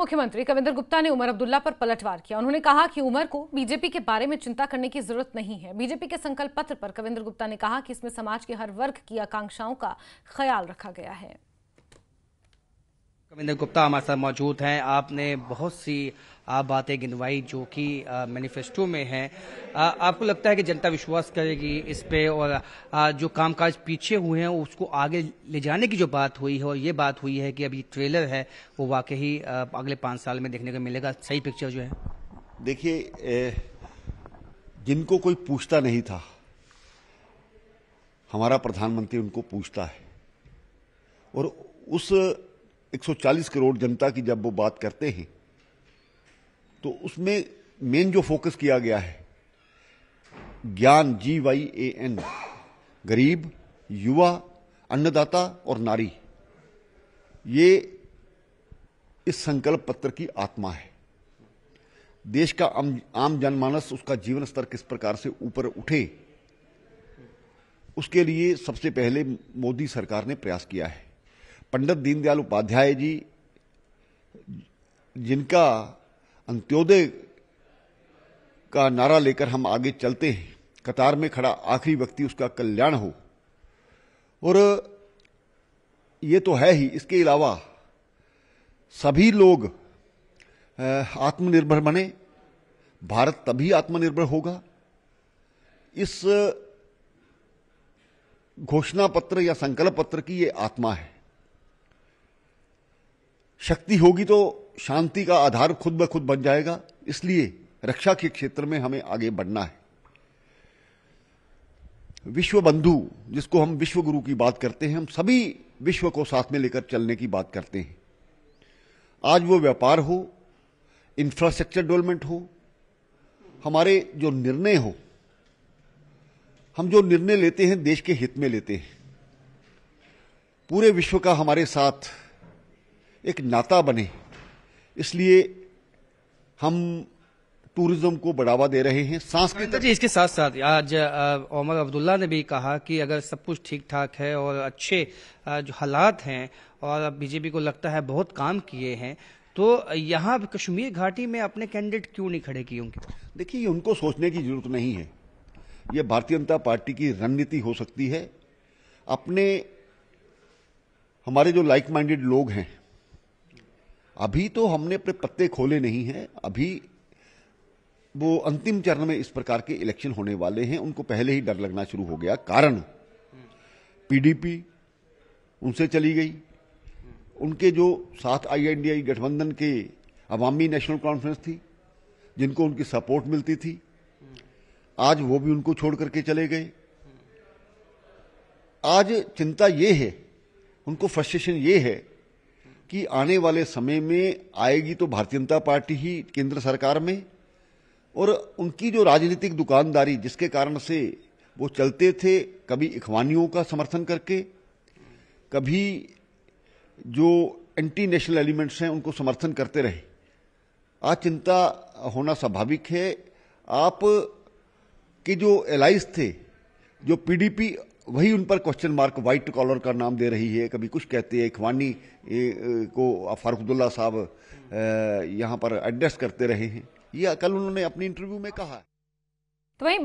मुख्यमंत्री कविंदर गुप्ता ने उमर अब्दुल्ला पर पलटवार किया उन्होंने कहा कि उमर को बीजेपी के बारे में चिंता करने की जरूरत नहीं है बीजेपी के संकल्प पत्र पर कविंदर गुप्ता ने कहा कि इसमें समाज के हर वर्ग की आकांक्षाओं का ख्याल रखा गया है कविंदर गुप्ता हमारे साथ मौजूद हैं आपने बहुत सी आप बातें गिनवाई जो कि मैनिफेस्टो में हैं आपको लगता है कि जनता विश्वास करेगी इस पे और आ, जो कामकाज पीछे हुए हैं उसको आगे ले जाने की जो बात हुई है और ये बात हुई है कि अभी ट्रेलर है वो वाकई अगले पाँच साल में देखने को मिलेगा सही पिक्चर जो है देखिए जिनको कोई पूछता नहीं था हमारा प्रधानमंत्री उनको पूछता है और उस 140 करोड़ जनता की जब वो बात करते हैं तो उसमें मेन जो फोकस किया गया है ज्ञान जी वाई ए एन गरीब युवा अन्नदाता और नारी ये इस संकल्प पत्र की आत्मा है देश का आम, आम जनमानस उसका जीवन स्तर किस प्रकार से ऊपर उठे उसके लिए सबसे पहले मोदी सरकार ने प्रयास किया है पंडित दीनदयाल उपाध्याय जी जिनका अंत्योदय का नारा लेकर हम आगे चलते हैं कतार में खड़ा आखिरी व्यक्ति उसका कल्याण हो और ये तो है ही इसके अलावा सभी लोग आत्मनिर्भर बने भारत तभी आत्मनिर्भर होगा इस घोषणा पत्र या संकल्प पत्र की ये आत्मा है शक्ति होगी तो शांति का आधार खुद ब खुद बन जाएगा इसलिए रक्षा के क्षेत्र में हमें आगे बढ़ना है विश्व बंधु जिसको हम विश्व गुरु की बात करते हैं हम सभी विश्व को साथ में लेकर चलने की बात करते हैं आज वो व्यापार हो इंफ्रास्ट्रक्चर डेवलपमेंट हो हमारे जो निर्णय हो हम जो निर्णय लेते हैं देश के हित में लेते हैं पूरे विश्व का हमारे साथ एक नाता बने इसलिए हम टूरिज्म को बढ़ावा दे रहे हैं सांस्कृतिक हाँ, जी इसके साथ साथ आज ओमर अब्दुल्ला ने भी कहा कि अगर सब कुछ ठीक ठाक है और अच्छे जो हालात हैं और अब बीजेपी को लगता है बहुत काम किए हैं तो यहाँ कश्मीर घाटी में अपने कैंडिडेट क्यों नहीं खड़े किए होंगे देखिए उनको सोचने की जरूरत नहीं है ये भारतीय जनता पार्टी की रणनीति हो सकती है अपने हमारे जो लाइक माइंडेड लोग हैं अभी तो हमने अपने पत्ते खोले नहीं हैं अभी वो अंतिम चरण में इस प्रकार के इलेक्शन होने वाले हैं उनको पहले ही डर लगना शुरू हो गया कारण पीडीपी उनसे चली गई उनके जो साथ आईएनडीआई गठबंधन के अवामी नेशनल कॉन्फ्रेंस थी जिनको उनकी सपोर्ट मिलती थी आज वो भी उनको छोड़ करके चले गए आज चिंता ये है उनको फ्रस्ट्रेशन ये है कि आने वाले समय में आएगी तो भारतीय जनता पार्टी ही केंद्र सरकार में और उनकी जो राजनीतिक दुकानदारी जिसके कारण से वो चलते थे कभी इखवानियों का समर्थन करके कभी जो एंटी नेशनल एलिमेंट्स हैं उनको समर्थन करते रहे आज चिंता होना स्वाभाविक है आप के जो एलाइज थे जो पीडीपी वही उन पर क्वेश्चन मार्क वाइट कॉलर का नाम दे रही है कभी कुछ कहते है इखवानी को फारूकदुल्ला साहब यहाँ पर एड्रेस करते रहे हैं यह कल उन्होंने अपनी इंटरव्यू में कहा तो वहीं